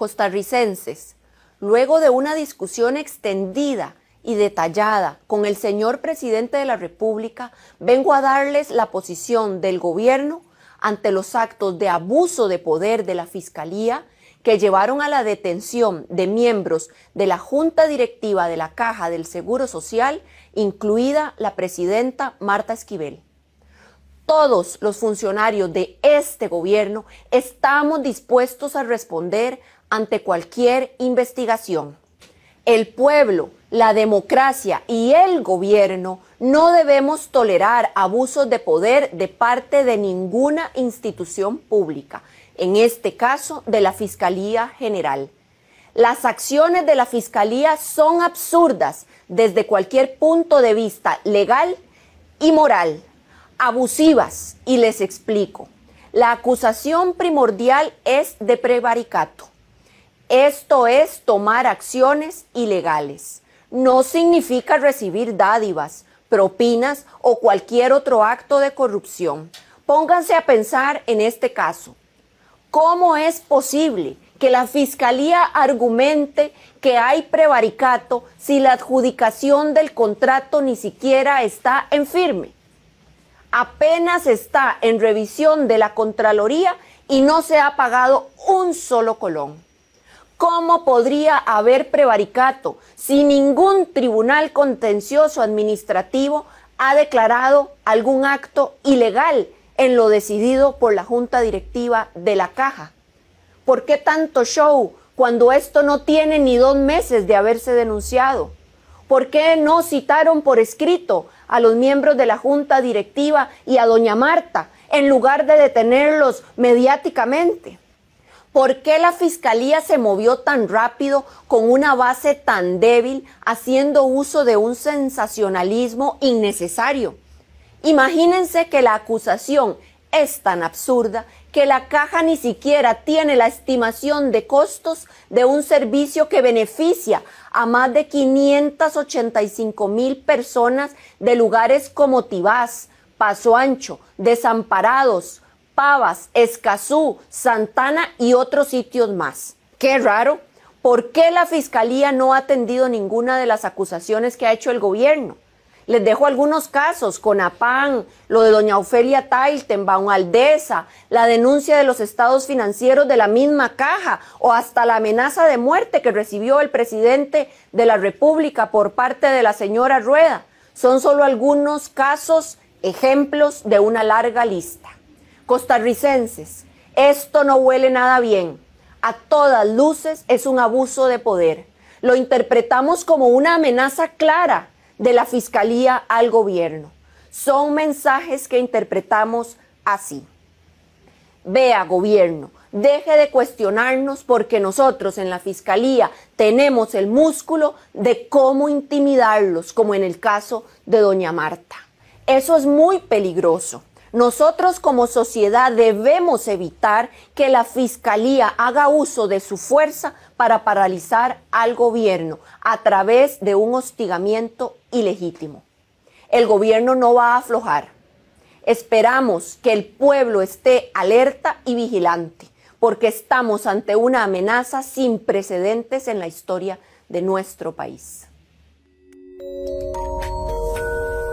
costarricenses, luego de una discusión extendida y detallada con el señor presidente de la República, vengo a darles la posición del gobierno ante los actos de abuso de poder de la Fiscalía que llevaron a la detención de miembros de la Junta Directiva de la Caja del Seguro Social, incluida la presidenta Marta Esquivel todos los funcionarios de este gobierno estamos dispuestos a responder ante cualquier investigación. El pueblo, la democracia y el gobierno no debemos tolerar abusos de poder de parte de ninguna institución pública, en este caso de la Fiscalía General. Las acciones de la Fiscalía son absurdas desde cualquier punto de vista legal y moral abusivas y les explico. La acusación primordial es de prevaricato. Esto es tomar acciones ilegales. No significa recibir dádivas, propinas o cualquier otro acto de corrupción. Pónganse a pensar en este caso. ¿Cómo es posible que la Fiscalía argumente que hay prevaricato si la adjudicación del contrato ni siquiera está en firme? apenas está en revisión de la Contraloría y no se ha pagado un solo colón. ¿Cómo podría haber prevaricato si ningún tribunal contencioso administrativo ha declarado algún acto ilegal en lo decidido por la Junta Directiva de la Caja? ¿Por qué tanto show cuando esto no tiene ni dos meses de haberse denunciado? ¿Por qué no citaron por escrito a los miembros de la Junta Directiva y a doña Marta, en lugar de detenerlos mediáticamente? ¿Por qué la Fiscalía se movió tan rápido con una base tan débil, haciendo uso de un sensacionalismo innecesario? Imagínense que la acusación es tan absurda que la caja ni siquiera tiene la estimación de costos de un servicio que beneficia a más de 585 mil personas de lugares como Tibás, Paso Ancho, Desamparados, Pavas, Escazú, Santana y otros sitios más. Qué raro. ¿Por qué la Fiscalía no ha atendido ninguna de las acusaciones que ha hecho el gobierno? Les dejo algunos casos, con APAN, lo de doña Ofelia Taitenbaum, Aldesa, la denuncia de los estados financieros de la misma caja o hasta la amenaza de muerte que recibió el presidente de la República por parte de la señora Rueda. Son solo algunos casos, ejemplos de una larga lista. Costarricenses, esto no huele nada bien. A todas luces es un abuso de poder. Lo interpretamos como una amenaza clara de la Fiscalía al gobierno. Son mensajes que interpretamos así. Vea, gobierno, deje de cuestionarnos porque nosotros en la Fiscalía tenemos el músculo de cómo intimidarlos, como en el caso de doña Marta. Eso es muy peligroso. Nosotros como sociedad debemos evitar que la Fiscalía haga uso de su fuerza para paralizar al gobierno a través de un hostigamiento ilegítimo. El gobierno no va a aflojar. Esperamos que el pueblo esté alerta y vigilante, porque estamos ante una amenaza sin precedentes en la historia de nuestro país.